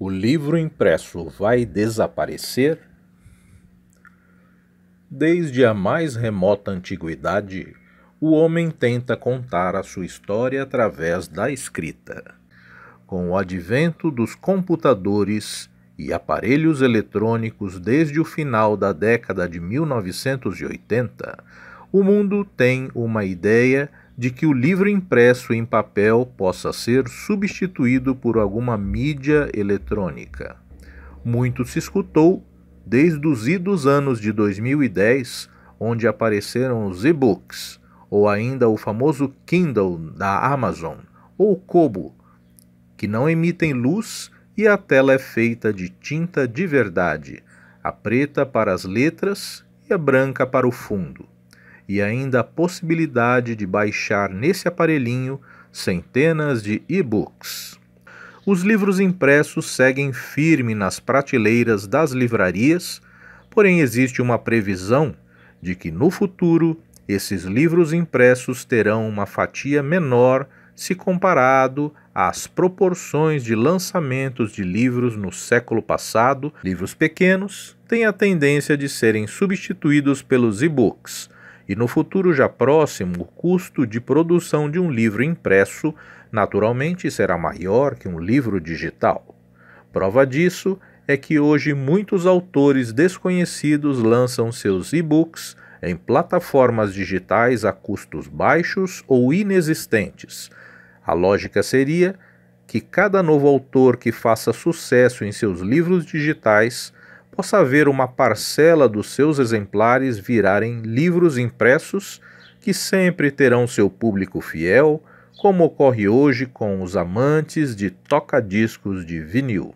O livro impresso vai desaparecer? Desde a mais remota antiguidade, o homem tenta contar a sua história através da escrita. Com o advento dos computadores e aparelhos eletrônicos desde o final da década de 1980, o mundo tem uma ideia de que o livro impresso em papel possa ser substituído por alguma mídia eletrônica. Muito se escutou desde os idos anos de 2010, onde apareceram os e-books, ou ainda o famoso Kindle da Amazon, ou Kobo, que não emitem luz e a tela é feita de tinta de verdade, a preta para as letras e a branca para o fundo e ainda a possibilidade de baixar nesse aparelhinho centenas de e-books. Os livros impressos seguem firme nas prateleiras das livrarias, porém existe uma previsão de que no futuro esses livros impressos terão uma fatia menor se comparado às proporções de lançamentos de livros no século passado. Livros pequenos têm a tendência de serem substituídos pelos e-books e no futuro já próximo o custo de produção de um livro impresso naturalmente será maior que um livro digital. Prova disso é que hoje muitos autores desconhecidos lançam seus e-books em plataformas digitais a custos baixos ou inexistentes. A lógica seria que cada novo autor que faça sucesso em seus livros digitais possa ver uma parcela dos seus exemplares virarem livros impressos que sempre terão seu público fiel, como ocorre hoje com os amantes de toca-discos de vinil.